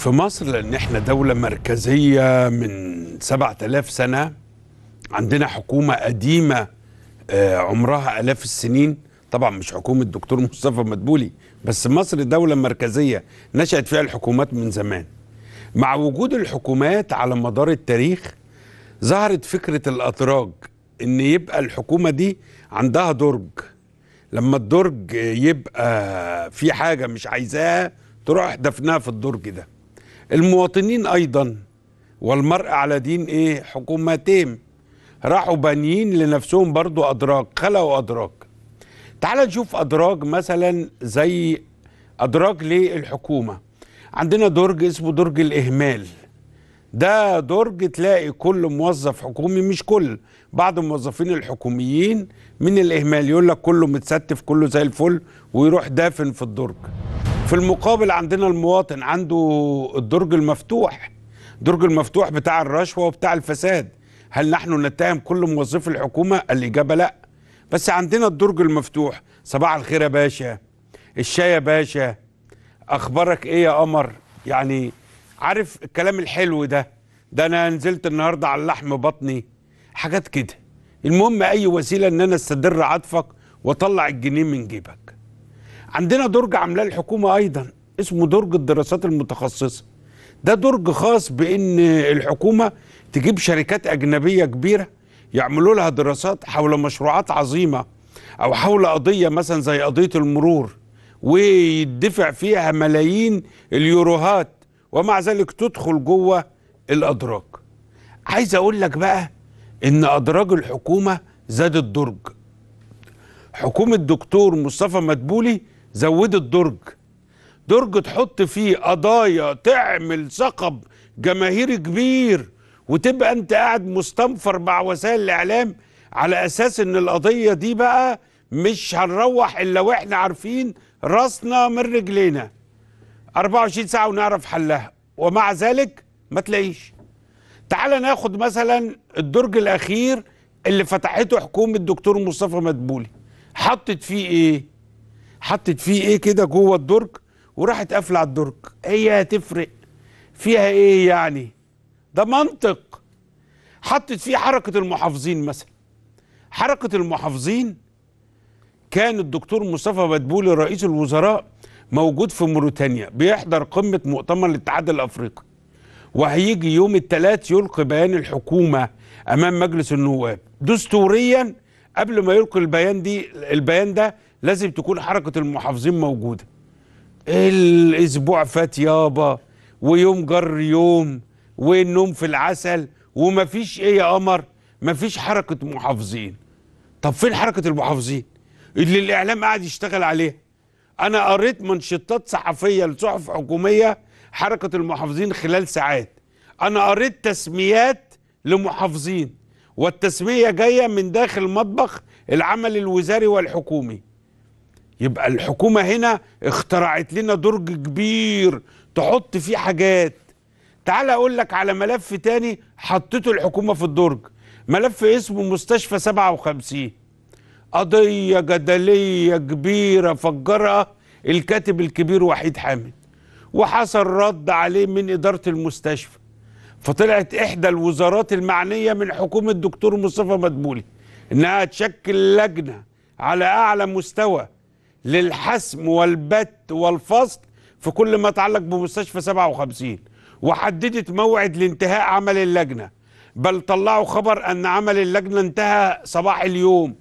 في مصر لأن احنا دولة مركزية من 7000 سنة عندنا حكومة قديمة آه، عمرها آلاف السنين طبعا مش حكومة دكتور مصطفى مدبولي بس مصر دولة مركزية نشأت فيها الحكومات من زمان مع وجود الحكومات على مدار التاريخ ظهرت فكرة الأتراج إن يبقى الحكومة دي عندها درج لما الدرج يبقى في حاجة مش عايزاها تروح دفنها في الدرج ده المواطنين أيضا والمرء على دين إيه حكومتين راحوا بانيين لنفسهم برضو أدراج خلقوا أدراج تعال نشوف أدراج مثلا زي أدراج للحكومة عندنا درج اسمه درج الإهمال ده درج تلاقي كل موظف حكومي مش كل بعض الموظفين الحكوميين من الإهمال يقول لك كله متستف كله زي الفل ويروح دافن في الدرج في المقابل عندنا المواطن عنده الدرج المفتوح درج المفتوح بتاع الرشوة وبتاع الفساد هل نحن نتهم كل موظفي الحكومة؟ الإجابة لا بس عندنا الدرج المفتوح صباح الخير يا باشا الشاي يا باشا أخبارك إيه يا قمر؟ يعني عارف الكلام الحلو ده ده انا نزلت النهارده على اللحم بطني حاجات كده المهم اي وسيله ان انا استدر عطفك واطلع الجنيه من جيبك عندنا درج عاملاه الحكومه ايضا اسمه درج الدراسات المتخصصه ده درج خاص بان الحكومه تجيب شركات اجنبيه كبيره يعملوا لها دراسات حول مشروعات عظيمه او حول قضيه مثلا زي قضيه المرور ويدفع فيها ملايين اليوروهات ومع ذلك تدخل جوه الأدراج عايز أقول لك بقى إن أدراج الحكومة زادت درج حكومة دكتور مصطفى مدبولي زودت درج درج تحط فيه قضايا تعمل ثقب جماهيري كبير وتبقى انت قاعد مستنفر مع وسائل الاعلام على اساس ان القضيه دي بقى مش هنروح الا واحنا عارفين راسنا من رجلينا 24 ساعة ونعرف حلها ومع ذلك ما تلاقيش تعال ناخد مثلا الدرج الأخير اللي فتحته حكومة الدكتور مصطفى مدبولي حطت فيه إيه؟ حطت فيه إيه كده جوه الدرج وراحت قافلة على الدرج هي هتفرق فيها إيه يعني؟ ده منطق حطت فيه حركة المحافظين مثلا حركة المحافظين كان الدكتور مصطفى مدبولي رئيس الوزراء موجود في موريتانيا بيحضر قمه مؤتمر الاتحاد الافريقي وهيجي يوم الثلاث يلقي بيان الحكومه امام مجلس النواب دستوريا قبل ما يلقي البيان دي البيان ده لازم تكون حركه المحافظين موجوده الاسبوع فات يابا ويوم جر يوم والنوم في العسل ومفيش ايه يا قمر مفيش حركه محافظين طب فين حركه المحافظين اللي الاعلام قاعد يشتغل عليها انا قريت منشطات صحفيه لصحف حكوميه حركه المحافظين خلال ساعات انا قريت تسميات لمحافظين والتسميه جايه من داخل مطبخ العمل الوزاري والحكومي يبقى الحكومه هنا اخترعت لنا درج كبير تحط فيه حاجات تعال اقول لك على ملف تاني حطيته الحكومه في الدرج ملف اسمه مستشفى 57 قضية جدلية كبيرة فجرها الكاتب الكبير وحيد حامد وحصل رد عليه من إدارة المستشفى فطلعت إحدى الوزارات المعنية من حكومة دكتور مصطفى مدبولي إنها تشكل لجنة على أعلى مستوى للحسم والبت والفصل في كل ما يتعلق بمستشفى 57 وحددت موعد لانتهاء عمل اللجنة بل طلعوا خبر أن عمل اللجنة انتهى صباح اليوم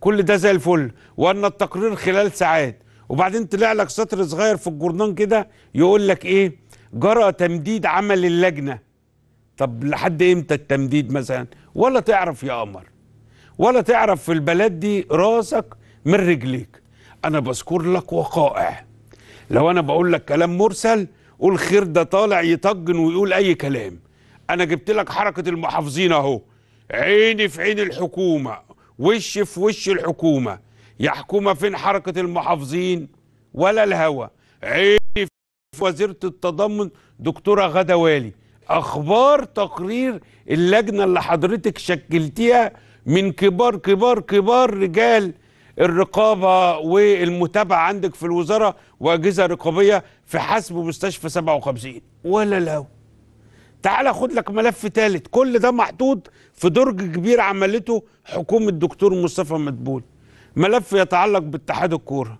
كل ده زي الفل وان التقرير خلال ساعات وبعدين طلع لك سطر صغير في الجورنان كده يقول لك ايه جرى تمديد عمل اللجنه طب لحد امتى التمديد مثلا ولا تعرف يا قمر ولا تعرف في البلد دي راسك من رجليك انا بذكر لك وقائع لو انا بقول لك كلام مرسل قول خير ده طالع يطجن ويقول اي كلام انا جبت لك حركه المحافظين اهو عيني في عين الحكومه وش في وش الحكومة يا حكومة فين حركة المحافظين ولا الهوى عيب في وزيرة التضامن دكتورة غدا والي أخبار تقرير اللجنة اللي حضرتك شكلتيها من كبار كبار كبار رجال الرقابة والمتابعة عندك في الوزارة وأجهزة رقابية في حسب مستشفى 57 ولا الهوى تعالى خد لك ملف ثالث كل ده محطوط في درج كبير عملته حكومه الدكتور مصطفى مدبول ملف يتعلق باتحاد الكوره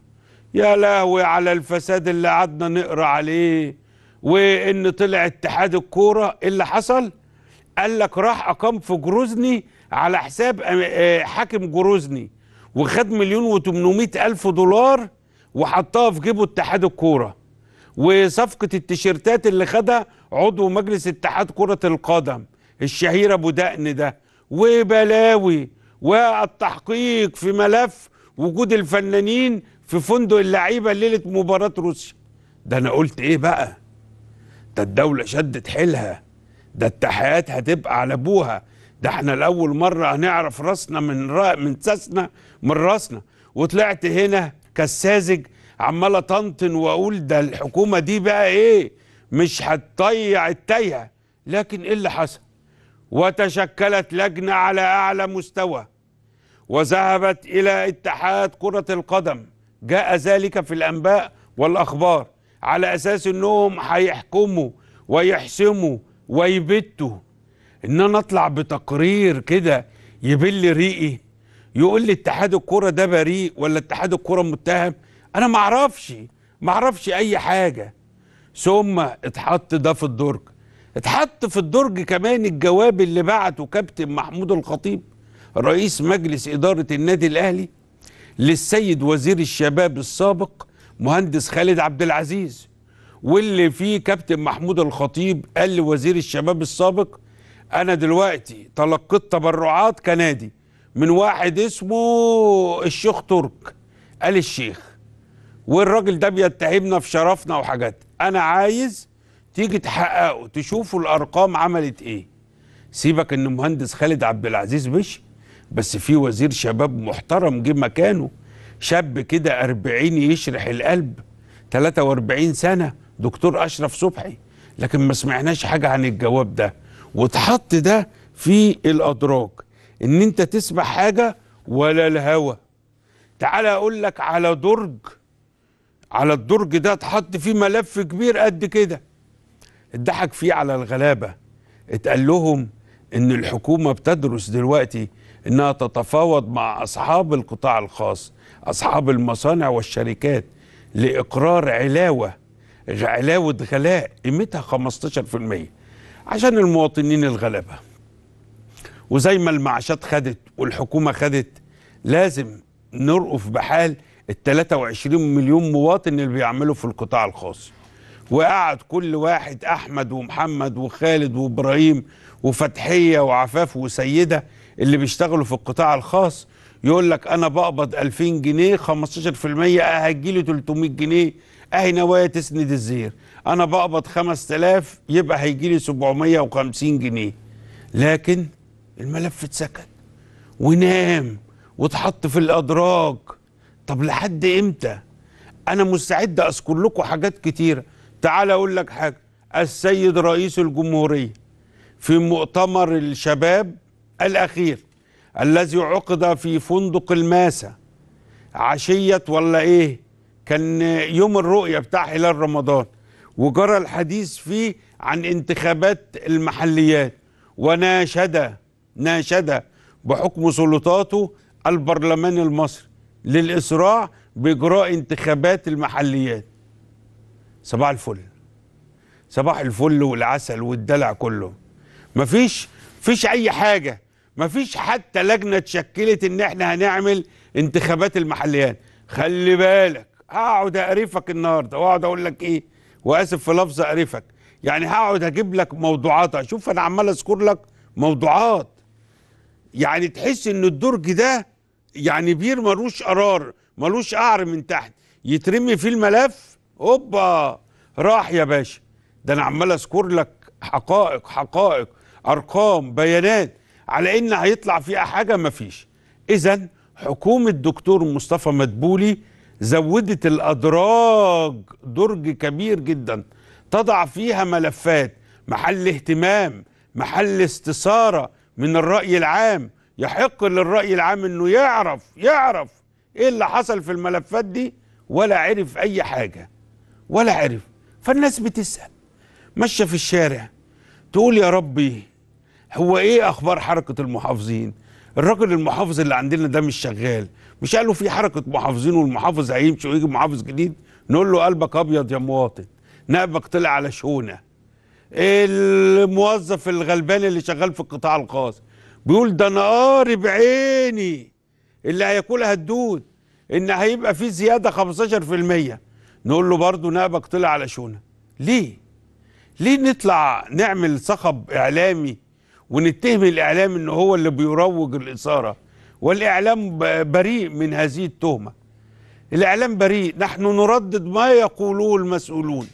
يا لهوي على الفساد اللي قعدنا نقرا عليه وان طلع اتحاد الكوره إيه اللي حصل قال لك راح اقام في جروزني على حساب آه، آه، حاكم جروزني وخد مليون و800 الف دولار وحطها في جيبه اتحاد الكوره وصفقة التيشيرتات اللي خدها عضو مجلس اتحاد كرة القدم الشهير أبو دقن ده وبلاوي والتحقيق في ملف وجود الفنانين في فندق اللعيبة ليلة مباراة روسيا ده أنا قلت إيه بقى ده الدولة شدت حيلها ده التحيات هتبقى على أبوها ده احنا لأول مرة هنعرف راسنا من را من ساسنا من راسنا وطلعت هنا كالساذج عمال اطنطن واقول ده الحكومه دي بقى ايه مش هتطيع التايهه لكن ايه اللي حصل وتشكلت لجنه على اعلى مستوى وذهبت الى اتحاد كره القدم جاء ذلك في الانباء والاخبار على اساس انهم هيحكموا ويحسموا ويبتوا ان انا اطلع بتقرير كده يبل ريقي يقول لي اتحاد الكره ده بريء ولا اتحاد الكره متهم انا ما اعرفش ما اعرفش اي حاجه ثم اتحط ده في الدرج اتحط في الدرج كمان الجواب اللي بعته كابتن محمود الخطيب رئيس مجلس اداره النادي الاهلي للسيد وزير الشباب السابق مهندس خالد عبد العزيز واللي فيه كابتن محمود الخطيب قال لوزير الشباب السابق انا دلوقتي تلقيت تبرعات كنادي من واحد اسمه الشيخ ترك قال الشيخ والراجل ده بيتهمنا في شرفنا وحاجات انا عايز تيجي تحققه تشوفوا الارقام عملت ايه سيبك ان مهندس خالد عبد العزيز مشي بس في وزير شباب محترم جه مكانه شاب كده 40 يشرح القلب 43 سنه دكتور اشرف صبحي لكن ما سمعناش حاجه عن الجواب ده واتحط ده في الادراج ان انت تسمع حاجه ولا الهوى تعالى اقول لك على درج على الدرج ده اتحط فيه ملف كبير قد كده اتضحك فيه على الغلابة اتقال لهم ان الحكومة بتدرس دلوقتي انها تتفاوض مع اصحاب القطاع الخاص اصحاب المصانع والشركات لاقرار علاوة علاوة غلاء قيمتها 15% عشان المواطنين الغلابة وزي ما المعاشات خدت والحكومة خدت لازم نرقف بحال ال 23 مليون مواطن اللي بيعملوا في القطاع الخاص وقعد كل واحد احمد ومحمد وخالد وابراهيم وفتحيه وعفاف وسيده اللي بيشتغلوا في القطاع الخاص يقول لك انا بقبض 2000 جنيه 15% هيجي لي 300 جنيه اهي نوايا تسند الزير انا بقبض 5000 يبقى هيجي لي 750 جنيه لكن الملف اتسكت ونام واتحط في الادراج طب لحد امتى انا مستعد اذكر لكم حاجات كتيره تعال اقول لك حاجه السيد رئيس الجمهوريه في مؤتمر الشباب الاخير الذي عقد في فندق الماسة عشية ولا ايه كان يوم الرؤية بتاع هلال رمضان وجرى الحديث فيه عن انتخابات المحليات وناشد ناشد بحكم سلطاته البرلمان المصري للإسراع بإجراء انتخابات المحليات صباح الفل صباح الفل والعسل والدلع كله مفيش فيش أي حاجة مفيش حتى لجنة اتشكلت إن إحنا هنعمل انتخابات المحليات خلي بالك هقعد أقرفك النهاردة وأقعد أقول لك إيه وآسف في لفظ أقرفك يعني هقعد أجيب لك موضوعات أشوف أنا عمال أذكر لك موضوعات يعني تحس إن الدرج ده يعني بير ملوش قرار ملوش قعر من تحت يترمي فيه الملف اوبا راح يا باشا ده انا عمال اذكر لك حقائق حقائق ارقام بيانات على ان هيطلع فيها حاجه مفيش اذا حكومه دكتور مصطفى مدبولي زودت الادراج درج كبير جدا تضع فيها ملفات محل اهتمام محل استثاره من الراي العام يحق للرأي العام انه يعرف يعرف ايه اللي حصل في الملفات دي ولا عرف اي حاجة ولا عرف فالناس بتسأل ماشية في الشارع تقول يا ربي هو ايه اخبار حركة المحافظين الراجل المحافظ اللي عندنا ده مش شغال مش قالوا في حركة محافظين والمحافظ هيمشي ويجي محافظ جديد نقول له قلبك ابيض يا مواطن نقبك طلع على شونه الموظف الغلبان اللي شغال في القطاع الخاص بيقول ده انا قارب بعيني اللي هياكلها الدود ان هيبقى في زياده 15% نقول له برضه نائبك نعم، طلع على شونه ليه ليه نطلع نعمل صخب اعلامي ونتهم الاعلام ان هو اللي بيروج الاثاره والاعلام بريء من هذه التهمه الاعلام بريء نحن نردد ما يقوله المسؤولون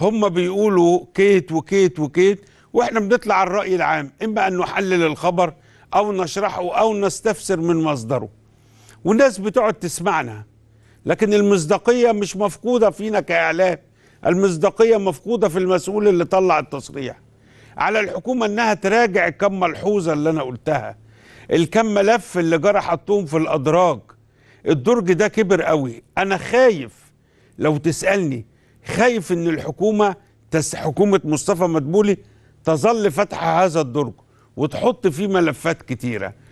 هم بيقولوا كيت وكيت وكيت واحنا بنطلع الرأي العام إما أن نحلل الخبر أو نشرحه أو نستفسر من مصدره والناس بتقعد تسمعنا لكن المصداقية مش مفقودة فينا كإعلام المصداقية مفقودة في المسؤول اللي طلع التصريح على الحكومة أنها تراجع الكم ملحوظة اللي أنا قلتها الكم ملف اللي جرى حطهم في الأدراج الدرج ده كبر قوي أنا خايف لو تسألني خايف أن الحكومة حكومة مصطفى مدبولي تظل فاتحة هذا الدرج وتحط فيه ملفات كتيرة